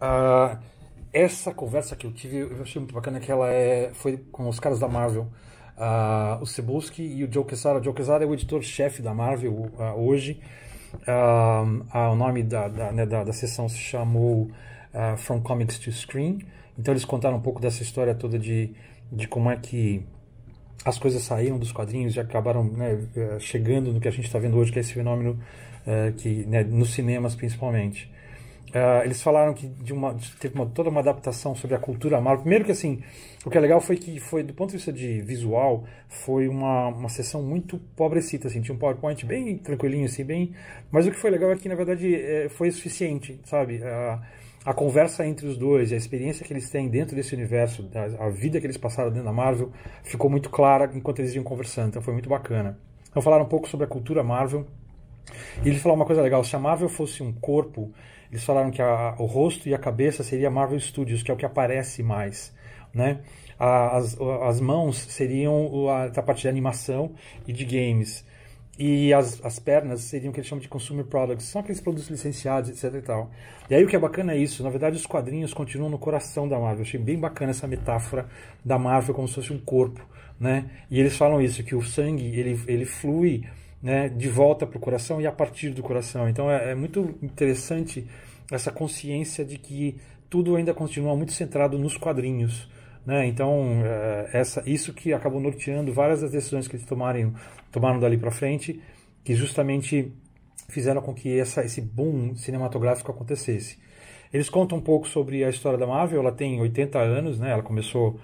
Uh, essa conversa que eu tive, eu achei muito bacana que ela é, foi com os caras da Marvel. Uh, o Cebulski e o Joe Quesada. O Joe Quesada é o editor-chefe da Marvel uh, hoje. o nome da, da, né, da, da sessão se chamou From Comics to Screen. Então eles contaram um pouco dessa história toda de, de como é que as coisas saíram dos quadrinhos e acabaram né, eh, chegando no que a gente está vendo hoje, que é esse fenômeno eh, que, né, nos cinemas principalmente. Uh, eles falaram que de uma, de, teve uma, toda uma adaptação sobre a cultura Marvel. Primeiro que assim, o que é legal foi que foi do ponto de vista de visual, foi uma, uma sessão muito pobrecita, assim, tinha um PowerPoint bem tranquilinho, assim, bem. Mas o que foi legal é que na verdade é, foi suficiente, sabe? Uh, a conversa entre os dois, a experiência que eles têm dentro desse universo, a, a vida que eles passaram dentro da Marvel, ficou muito clara enquanto eles iam conversando. Então foi muito bacana. Então falaram um pouco sobre a cultura Marvel e ele falou uma coisa legal: se a Marvel fosse um corpo, eles falaram que a, o rosto e a cabeça seria Marvel Studios, que é o que aparece mais. Né? A, as, as mãos seriam a, a parte de animação e de games. E as, as pernas seriam o que eles chamam de consumer products, são aqueles produtos licenciados, etc e tal. E aí o que é bacana é isso, na verdade os quadrinhos continuam no coração da Marvel. Eu achei bem bacana essa metáfora da Marvel como se fosse um corpo, né? E eles falam isso, que o sangue, ele, ele flui né, de volta para o coração e a partir do coração. Então é, é muito interessante essa consciência de que tudo ainda continua muito centrado nos quadrinhos. Né? Então, é, essa, isso que acabou norteando várias das decisões que eles tomarem, tomaram dali para frente, que justamente fizeram com que essa, esse boom cinematográfico acontecesse. Eles contam um pouco sobre a história da Marvel, ela tem 80 anos, né? ela começou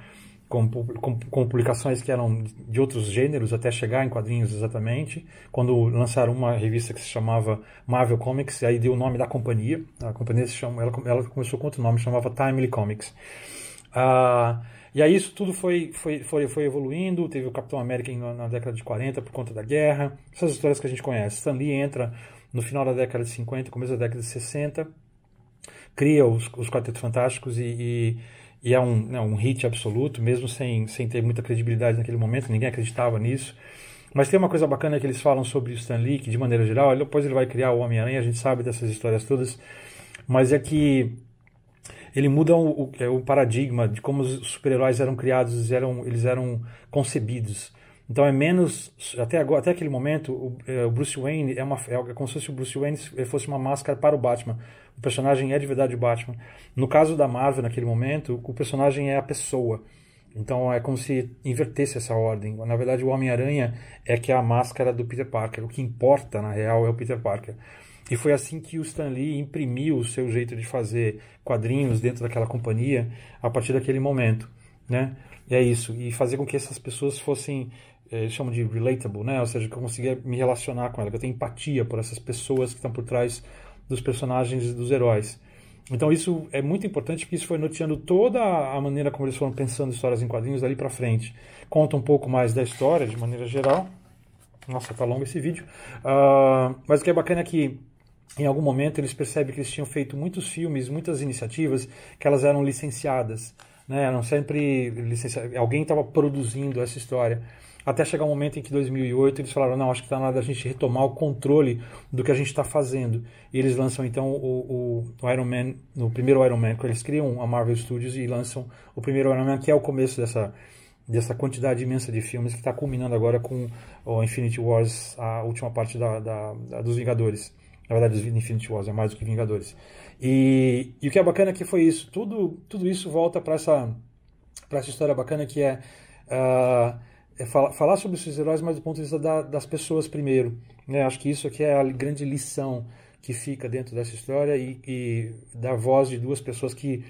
com, com, com, publicações que eram de outros gêneros até chegar em quadrinhos exatamente. Quando lançaram uma revista que se chamava Marvel Comics, aí deu o nome da companhia. A companhia se chama, ela, ela começou com outro nome, chamava Timely Comics. Ah, e aí isso tudo foi, foi, foi, foi evoluindo. Teve o Capitão América na década de 40 por conta da guerra. Essas histórias que a gente conhece. Stan Lee entra no final da década de 50, começo da década de 60, cria os, os Quartetos Fantásticos e, e e é um, né, um hit absoluto, mesmo sem, sem ter muita credibilidade naquele momento, ninguém acreditava nisso. Mas tem uma coisa bacana que eles falam sobre o Stan Lee, que de maneira geral, depois ele vai criar o Homem-Aranha, a gente sabe dessas histórias todas, mas é que ele muda o, o, é, o paradigma de como os super-heróis eram criados, eram, eles eram concebidos. Então é menos. Até, agora, até aquele momento, o, é, o Bruce Wayne é, uma, é, é como se o Bruce Wayne fosse uma máscara para o Batman. O personagem é de verdade o Batman. No caso da Marvel, naquele momento, o personagem é a pessoa. Então é como se invertesse essa ordem. Na verdade, o Homem-Aranha é que é a máscara do Peter Parker. O que importa, na real, é o Peter Parker. E foi assim que o Stan Lee imprimiu o seu jeito de fazer quadrinhos dentro daquela companhia a partir daquele momento, né? E é isso. E fazer com que essas pessoas fossem eh, eles chamam de relatable, né? Ou seja, que eu conseguia me relacionar com ela, que eu tenho empatia por essas pessoas que estão por trás dos personagens e dos heróis. Então isso é muito importante porque isso foi norteando toda a maneira como eles foram pensando histórias em quadrinhos dali para frente. Conta um pouco mais da história de maneira geral. Nossa, tá longo esse vídeo. Uh, mas o que é bacana é que em algum momento eles percebem que eles tinham feito muitos filmes, muitas iniciativas que elas eram licenciadas né? Eram sempre licenciados, alguém estava produzindo essa história. Até chegar um momento em que 2008 eles falaram, não, acho que está na hora da gente retomar o controle do que a gente está fazendo. E eles lançam então o, o, Iron Man, no primeiro Iron Man, que eles criam a Marvel Studios e lançam o primeiro Iron Man, que é o começo dessa dessa quantidade imensa de filmes que está culminando agora com o Infinity Wars, a última parte da, da, da dos Vingadores. Na verdade, Infinity Wars é mais do que Vingadores. E, e o que é bacana aqui é que foi isso. Tudo, tudo isso volta para essa, essa história bacana que é, uh, é fala, falar sobre esses heróis, mas do ponto de vista da, das pessoas primeiro. Né? Acho que isso aqui é a grande lição que fica dentro dessa história e, e da voz de duas pessoas que,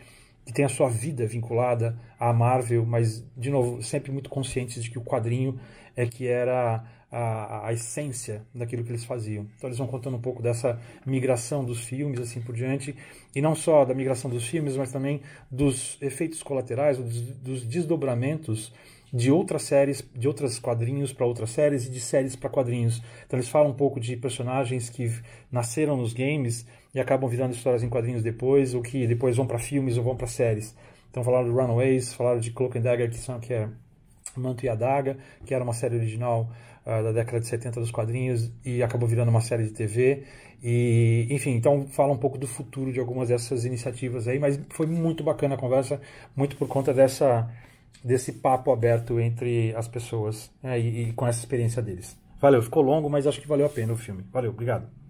que têm a sua vida vinculada à Marvel, mas, de novo, sempre muito conscientes de que o quadrinho é que era a, a, essência daquilo que eles faziam. Então eles vão contando um pouco dessa migração dos filmes assim por diante, e não só da migração dos filmes, mas também dos efeitos colaterais, dos, dos desdobramentos de outras séries, de outros quadrinhos para outras séries e de séries para quadrinhos. Então eles falam um pouco de personagens que nasceram nos games e acabam virando histórias em quadrinhos depois, ou que depois vão para filmes ou vão para séries. Então falaram de Runaways, falaram de Cloak and Dagger, que são que é Manto e a Daga, que era uma série original uh, da década de 70 dos quadrinhos e acabou virando uma série de TV. E, enfim, então fala um pouco do futuro de algumas dessas iniciativas aí, mas foi muito bacana a conversa, muito por conta dessa desse papo aberto entre as pessoas né, e, e com essa experiência deles. Valeu, ficou longo, mas acho que valeu a pena o filme. Valeu, obrigado.